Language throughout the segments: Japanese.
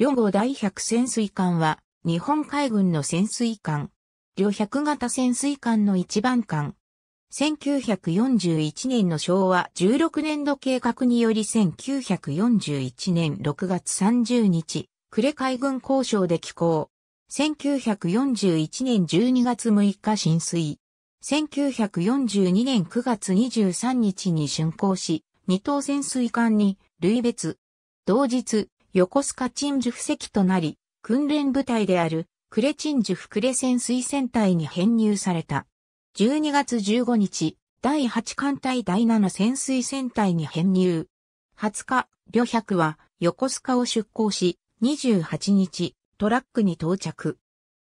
両号第100潜水艦は、日本海軍の潜水艦。両100型潜水艦の一番艦。1941年の昭和16年度計画により1941年6月30日、呉海軍交渉で寄港。1941年12月6日浸水。1942年9月23日に竣工し、二等潜水艦に類別。同日、横須賀鎮守布石となり、訓練部隊である、クレ鎮守福レ潜水船隊に編入された。12月15日、第8艦隊第7潜水船隊に編入。20日、旅客は横須賀を出港し、28日、トラックに到着。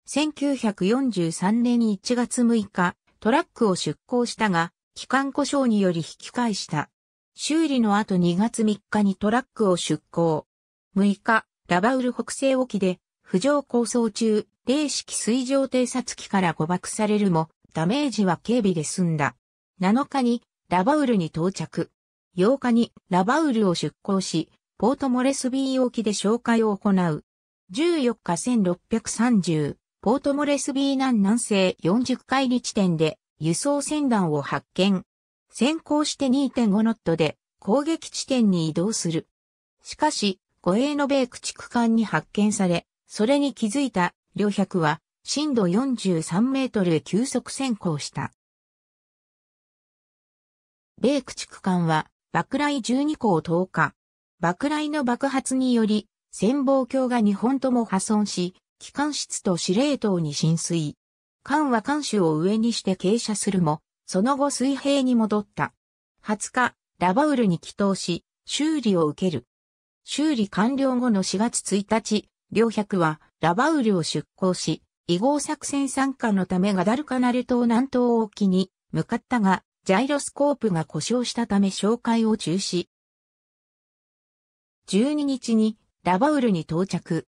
1943年1月6日、トラックを出港したが、機関故障により引き返した。修理の後2月3日にトラックを出港。6日、ラバウル北西沖で、浮上構想中、零式水上偵察機から誤爆されるも、ダメージは軽微で済んだ。7日に、ラバウルに到着。8日に、ラバウルを出港し、ポートモレスビー沖で紹介を行う。14日1630、ポートモレスビー南南西40海里地点で、輸送船団を発見。先行して2.5ノットで、攻撃地点に移動する。しかし、護衛の米駆逐艦に発見され、それに気づいた両百は震度43メートルへ急速潜航した。米駆逐艦は爆雷12個を投下。爆雷の爆発により、潜望鏡が2本とも破損し、機関室と司令塔に浸水。艦は艦首を上にして傾斜するも、その後水平に戻った。20日、ラバウルに帰投し、修理を受ける。修理完了後の4月1日、両百はラバウルを出港し、移合作戦参加のためガダルカナル島南東沖に向かったが、ジャイロスコープが故障したため紹介を中止。12日にラバウルに到着。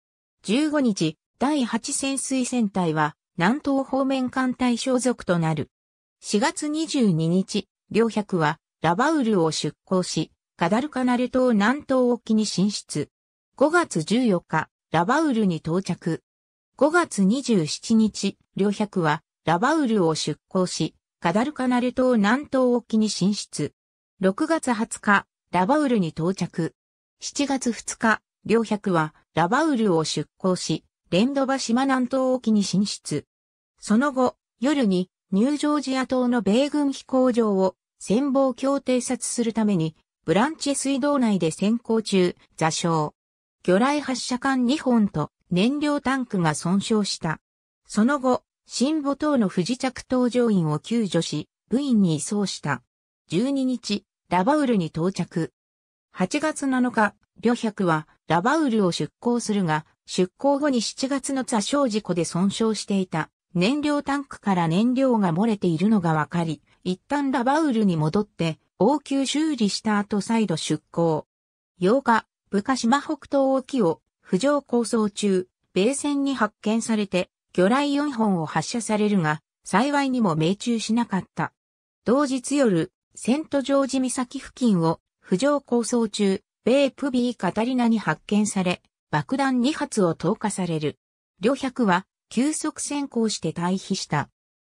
15日、第8潜水船隊は南東方面艦隊所属となる。4月22日、両百はラバウルを出港し、カダルカナル島南東沖に進出。5月14日、ラバウルに到着。5月27日、両百はラバウルを出港し、カダルカナル島南東沖に進出。6月20日、ラバウルに到着。7月2日、両百はラバウルを出港し、レンドバ島南東沖に進出。その後、夜にニュージョージア島の米軍飛行場を戦防協定察するためにブランチ水道内で先行中、座礁。魚雷発射管2本と燃料タンクが損傷した。その後、新母島の不時着搭乗員を救助し、部員に移送した。12日、ラバウルに到着。8月7日、旅客はラバウルを出港するが、出港後に7月の座礁事故で損傷していた燃料タンクから燃料が漏れているのがわかり、一旦ラバウルに戻って、応急修理した後再度出港。8日、部下島北東沖を浮上構想中、米船に発見されて、魚雷4本を発射されるが、幸いにも命中しなかった。同日夜、セントジョージ岬付近を浮上構想中、米プビーカタリナに発見され、爆弾2発を投下される。旅百は急速先行して退避した。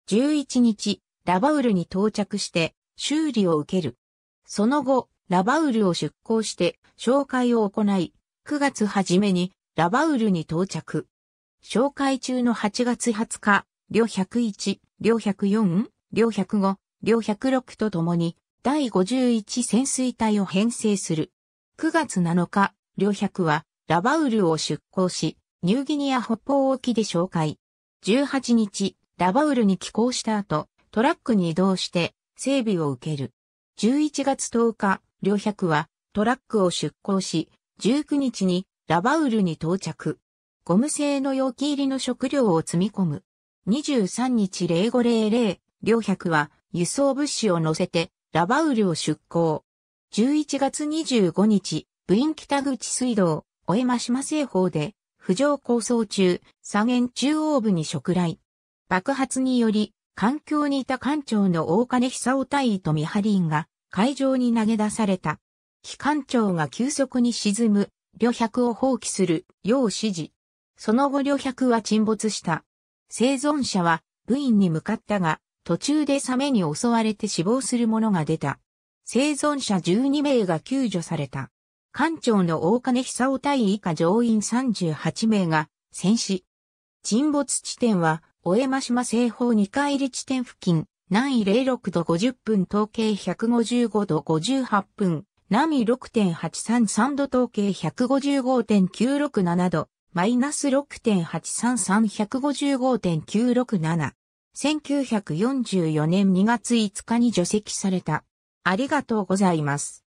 11日、ラバウルに到着して修理を受ける。その後、ラバウルを出港して紹介を行い、9月初めにラバウルに到着。紹介中の8月20日、両101、両104、両105、両106とともに第51潜水隊を編成する。9月7日、両100はラバウルを出港し、ニューギニア北方沖で紹介。18日、ラバウルに寄港した後、トラックに移動して整備を受ける。11月10日、両百はトラックを出港し、19日にラバウルに到着。ゴム製の容器入りの食料を積み込む。23日0500、両百は輸送物資を乗せてラバウルを出港。11月25日、部員北口水道、小江間島製法で、浮上構想中、左舷中央部に触来。爆発により、環境にいた艦長の大金久夫隊員とミハリンが海上に投げ出された。機関長が急速に沈む、旅客を放棄する、よう指示。その後旅客は沈没した。生存者は部員に向かったが、途中でサメに襲われて死亡する者が出た。生存者12名が救助された。艦長の大金久夫隊以下乗員38名が戦死。沈没地点は小江間島西方2海里地点付近、南緯06度50分統計155度58分、南緯6.833度統計155.967度、マイナス6.833155.967。1944年2月5日に除籍された。ありがとうございます。